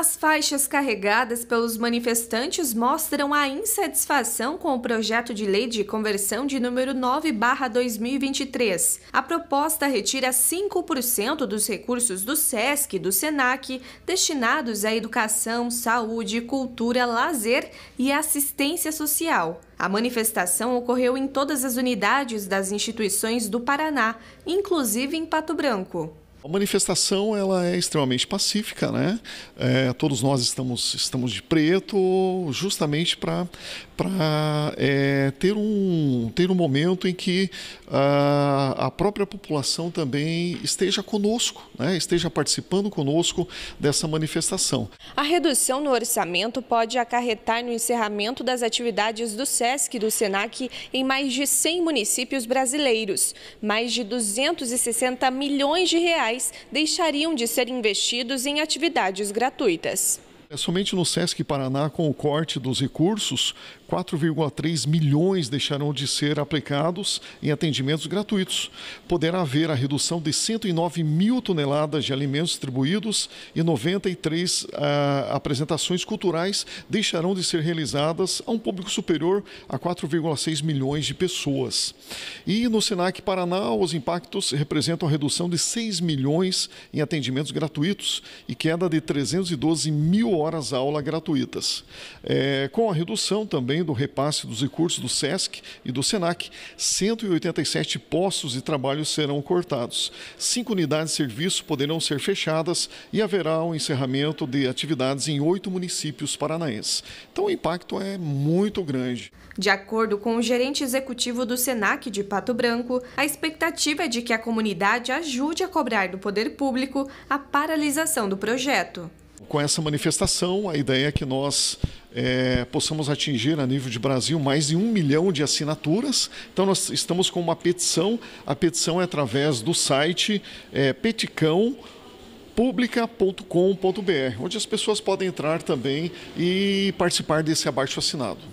As faixas carregadas pelos manifestantes mostram a insatisfação com o projeto de lei de conversão de número 9/2023. A proposta retira 5% dos recursos do SESC e do SENAC destinados à educação, saúde, cultura, lazer e assistência social. A manifestação ocorreu em todas as unidades das instituições do Paraná, inclusive em Pato Branco. A manifestação ela é extremamente pacífica, né? É, todos nós estamos, estamos de preto justamente para é, ter, um, ter um momento em que a, ah, a própria população também esteja conosco, né? esteja participando conosco dessa manifestação. A redução no orçamento pode acarretar no encerramento das atividades do SESC e do SENAC em mais de 100 municípios brasileiros, mais de 260 milhões de reais deixariam de ser investidos em atividades gratuitas. É somente no SESC Paraná, com o corte dos recursos, 4,3 milhões deixarão de ser aplicados em atendimentos gratuitos. Poderá haver a redução de 109 mil toneladas de alimentos distribuídos e 93 ah, apresentações culturais deixarão de ser realizadas a um público superior a 4,6 milhões de pessoas. E no SENAC Paraná, os impactos representam a redução de 6 milhões em atendimentos gratuitos e queda de 312 mil horas aula gratuitas. É, com a redução também do repasse dos recursos do SESC e do SENAC, 187 postos de trabalho serão cortados. Cinco unidades de serviço poderão ser fechadas e haverá o um encerramento de atividades em oito municípios paranaenses. Então o impacto é muito grande. De acordo com o gerente executivo do SENAC de Pato Branco, a expectativa é de que a comunidade ajude a cobrar do poder público a paralisação do projeto com essa manifestação, a ideia é que nós é, possamos atingir a nível de Brasil mais de um milhão de assinaturas. Então nós estamos com uma petição. A petição é através do site é, Peticão onde as pessoas podem entrar também e participar desse abaixo assinado.